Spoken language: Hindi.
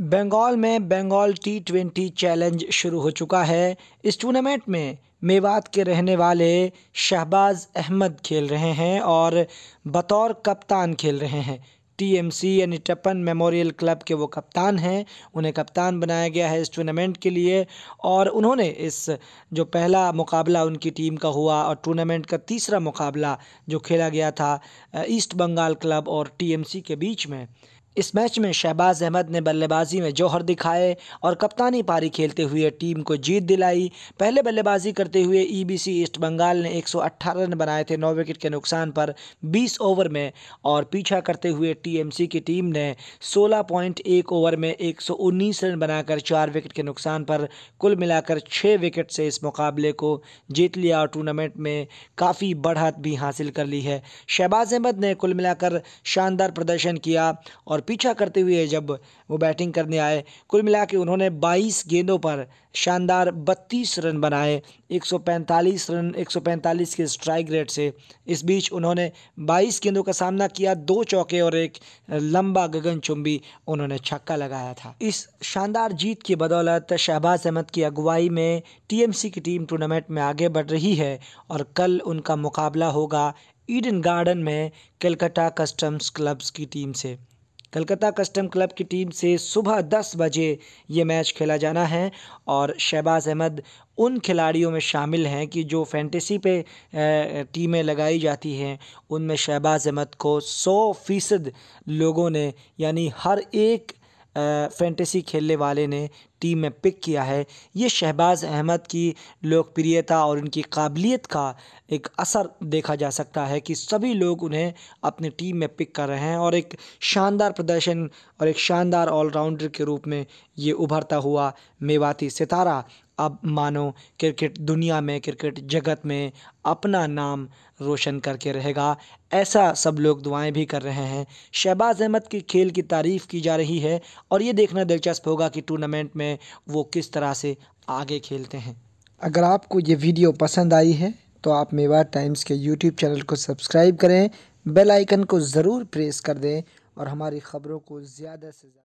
बंगाल में बंगाल टी ट्वेंटी चैलेंज शुरू हो चुका है इस टूर्नामेंट में मेवात के रहने वाले शहबाज अहमद खेल रहे हैं और बतौर कप्तान खेल रहे हैं टीएमसी यानी टपन मेमोरियल क्लब के वो कप्तान हैं उन्हें कप्तान बनाया गया है इस टूर्नामेंट के लिए और उन्होंने इस जो पहला मुकाबला उनकी टीम का हुआ और टूर्नामेंट का तीसरा मुकाबला जो खेला गया था ईस्ट बंगाल क्लब और टीएमसी के बीच में इस मैच में शहबाज अहमद ने बल्लेबाजी में जौहर दिखाए और कप्तानी पारी खेलते हुए टीम को जीत दिलाई पहले बल्लेबाजी करते हुए ईबीसी ईस्ट बंगाल ने 118 रन बनाए थे नौ विकेट के नुकसान पर 20 ओवर में और पीछा करते हुए टीएमसी की टीम ने 16.1 ओवर में 119 रन बनाकर चार विकेट के नुकसान पर कुल मिलाकर छः विकेट से इस मुकाबले को जीत लिया और टूर्नामेंट में काफ़ी बढ़त भी हासिल कर ली है शहबाज अहमद ने कुल मिलाकर शानदार प्रदर्शन किया और पीछा करते हुए जब वो बैटिंग करने आए कुल मिला के उन्होंने 22 गेंदों पर शानदार 32 रन बनाए 145 रन 145 के स्ट्राइक रेट से इस बीच उन्होंने 22 गेंदों का सामना किया दो चौके और एक लंबा गगनचुंबी उन्होंने छक्का लगाया था इस शानदार जीत की बदौलत शहबाज अहमद की अगुवाई में टीएमसी की टीम टूर्नामेंट में आगे बढ़ रही है और कल उनका मुकाबला होगा ईडन गार्डन में कलकत्ता कस्टम्स क्लब्स की टीम से कलकत्ता कस्टम क्लब की टीम से सुबह 10 बजे ये मैच खेला जाना है और शहबाज अहमद उन खिलाड़ियों में शामिल हैं कि जो फैंटेसी पे टीमें लगाई जाती हैं उनमें शहबाज अहमद को 100 फीसद लोगों ने यानी हर एक फैंटेसी खेलने वाले ने टीम में पिक किया है ये शहबाज़ अहमद की लोकप्रियता और उनकी काबिलियत का एक असर देखा जा सकता है कि सभी लोग उन्हें अपनी टीम में पिक कर रहे हैं और एक शानदार प्रदर्शन और एक शानदार ऑलराउंडर के रूप में ये उभरता हुआ मेवाती सितारा अब मानो क्रिकेट दुनिया में क्रिकेट जगत में अपना नाम रोशन करके रहेगा ऐसा सब लोग दुआएं भी कर रहे हैं शहबाज़ अहमद के खेल की तारीफ़ की जा रही है और ये देखना दिलचस्प होगा कि टूर्नामेंट में वो किस तरह से आगे खेलते हैं अगर आपको ये वीडियो पसंद आई है तो आप मेवा टाइम्स के यूट्यूब चैनल को सब्सक्राइब करें बेल आइकन को ज़रूर प्रेस कर दें और हमारी ख़बरों को ज़्यादा से ज़्यादा